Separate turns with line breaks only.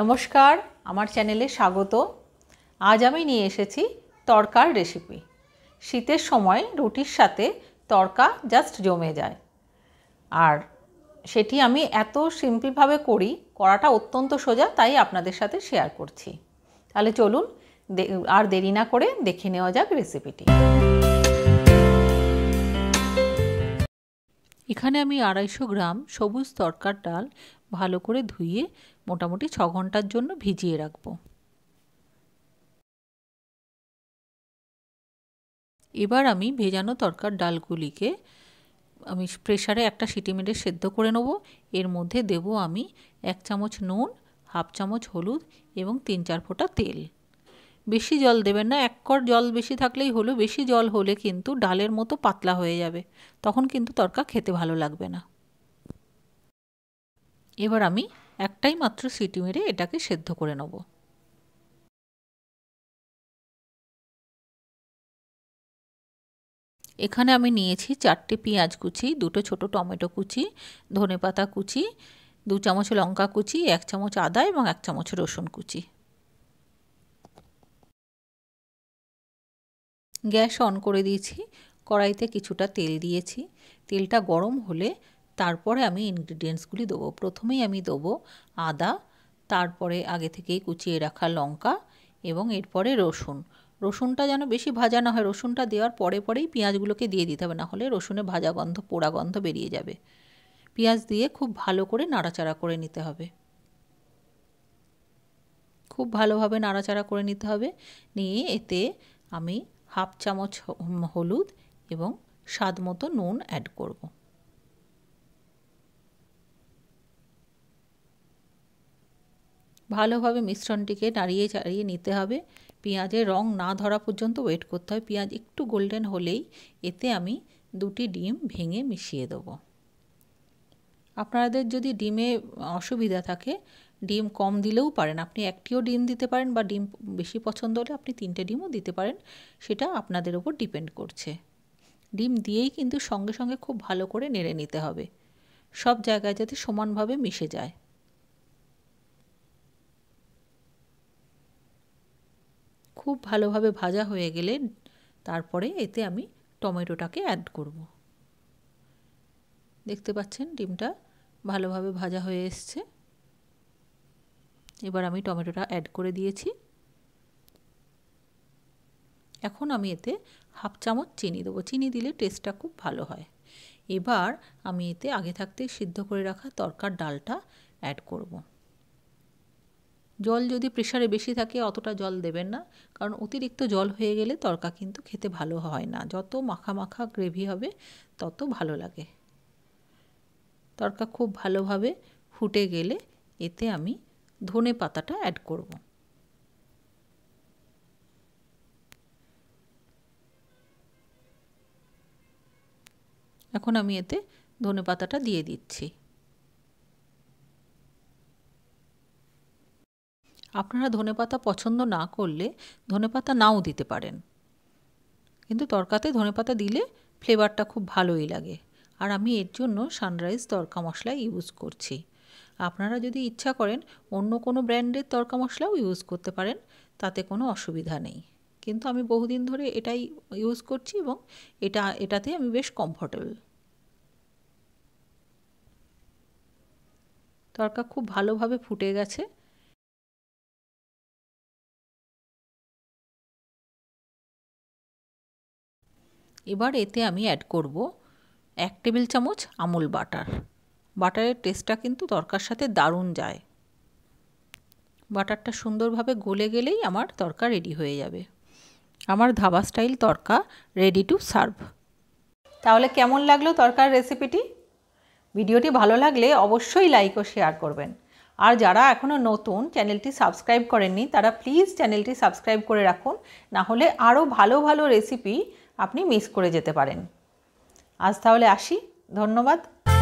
নমস্কার আমার চ্যানেলে স্বাগত আজ আমি নিয়ে এসেছি তরকার রেসিপি শীতের সময় রুটির সাথে তরকা জাস্ট জমে যায় আর সেটি আমি এত সিম্পলভাবে করি করাটা অত্যন্ত সোজা তাই আপনাদের সাথে শেয়ার করছি তাহলে চলুন আর দেরি না করে দেখে নেওয়া যাক রেসিপিটি এখানে আমি আড়াইশো গ্রাম সবুজ তরকার ডাল ভালো করে ধুয়ে মোটামুটি ছ ঘন্টার জন্য ভিজিয়ে রাখবো এবার আমি ভেজানো তরকার ডালগুলিকে আমি প্রেশারে একটা সিটি মেরে সেদ্ধ করে নেব এর মধ্যে দেব আমি এক চামচ নুন হাফ চামচ হলুদ এবং তিন চার ফোঁটা তেল বেশি জল দেবেন না এক কর জল বেশি থাকলেই হলো বেশি জল হলে কিন্তু ডালের মতো পাতলা হয়ে যাবে তখন কিন্তু তরকা খেতে ভালো লাগবে না এবার আমি একটাই মাত্র সিটি মেরে এটাকে সেদ্ধ করে নেব এখানে আমি নিয়েছি চারটে পেঁয়াজ কুচি দুটো ছোট টমেটো কুচি ধনে পাতা কুচি দু চামচ লঙ্কা কুচি এক চামচ আদা এবং এক চামচ রসুন কুচি গ্যাস অন করে দিয়েছি কড়াইতে কিছুটা তেল দিয়েছি তেলটা গরম হলে তারপরে আমি ইনগ্রিডিয়েন্টসগুলি দেবো প্রথমেই আমি দেবো আদা তারপরে আগে থেকেই কুচিয়ে রাখা লঙ্কা এবং এরপরে রসুন রসুনটা যেন বেশি ভাজা না হয় রসুনটা দেওয়ার পরে পরেই পেঁয়াজগুলোকে দিয়ে দিতে হবে না হলে রসুনে ভাজা গন্ধ পোড়া গন্ধ বেরিয়ে যাবে পেঁয়াজ দিয়ে খুব ভালো করে নাড়াচাড়া করে নিতে হবে খুব ভালোভাবে নাড়াচাড়া করে নিতে হবে নিয়ে এতে আমি হাফ চামচ হলুদ এবং স্বাদ মতো নুন অ্যাড করবো ভালোভাবে মিশ্রণটিকে নাড়িয়ে চাড়িয়ে নিতে হবে পেঁয়াজের রং না ধরা পর্যন্ত ওয়েট করতে হয় পেঁয়াজ একটু গোল্ডেন হলেই এতে আমি দুটি ডিম ভেঙে মিশিয়ে দেবো আপনাদের যদি ডিমে অসুবিধা থাকে ডিম কম দিলেও পারেন আপনি একটিও ডিম দিতে পারেন বা ডিম বেশি পছন্দ হলে আপনি তিনটে ডিমও দিতে পারেন সেটা আপনাদের ওপর ডিপেন্ড করছে ডিম দিয়েই কিন্তু সঙ্গে সঙ্গে খুব ভালো করে নেড়ে নিতে হবে সব জায়গায় যাতে সমানভাবে মিশে যায় খুব ভালোভাবে ভাজা হয়ে গেলে তারপরে এতে আমি টমেটোটাকে অ্যাড করব দেখতে পাচ্ছেন ডিমটা ভালোভাবে ভাজা হয়ে এসছে এবার আমি টমেটোটা অ্যাড করে দিয়েছি এখন আমি এতে হাফ চামচ চিনি দেবো চিনি দিলে টেস্টটা খুব ভালো হয় এবার আমি এতে আগে থাকতে সিদ্ধ করে রাখা তরকার ডালটা অ্যাড করবো জল যদি প্রেশারে বেশি থাকে অতটা জল দেবেন না কারণ অতিরিক্ত জল হয়ে গেলে তরকা কিন্তু খেতে ভালো হয় না যত মাখা মাখা গ্রেভি হবে তত ভালো লাগে তরকা খুব ভালোভাবে ফুটে গেলে এতে আমি ধনে পাতাটা অ্যাড করব এখন আমি এতে ধনে পাতাটা দিয়ে দিচ্ছি আপনারা ধনেপাতা পছন্দ না করলে ধনেপাতা নাও দিতে পারেন কিন্তু তরকাতে ধনেপাতা দিলে ফ্লেভারটা খুব ভালোই লাগে আর আমি এর জন্য সানরাইজ তরকা মশলা ইউজ করছি আপনারা যদি ইচ্ছা করেন অন্য কোনো ব্র্যান্ডের তরকা মশলাও ইউজ করতে পারেন তাতে কোনো অসুবিধা নেই কিন্তু আমি বহুদিন ধরে এটাই ইউজ করছি এবং এটা এটাতে আমি বেশ কমফর্টেবল তরকা খুব ভালোভাবে ফুটে গেছে এবার এতে আমি অ্যাড করব এক টেবিল চামচ আমুল বাটার বাটারের টেস্টটা কিন্তু তরকার সাথে দারুণ যায় বাটারটা সুন্দরভাবে গলে গেলেই আমার তরকা রেডি হয়ে যাবে আমার dhaba style tadka ready to serve তাহলে কেমন লাগলো তরকার রেসিপিটি ভিডিওটি ভালো লাগলে অবশ্যই লাইক ও শেয়ার করবেন আর যারা এখনও নতুন চ্যানেলটি সাবস্ক্রাইব করেননি তারা প্লিজ চ্যানেলটি সাবস্ক্রাইব করে রাখুন না হলে আরও ভালো ভালো রেসিপি আপনি মিস করে যেতে পারেন আজ তাহলে আসি ধন্যবাদ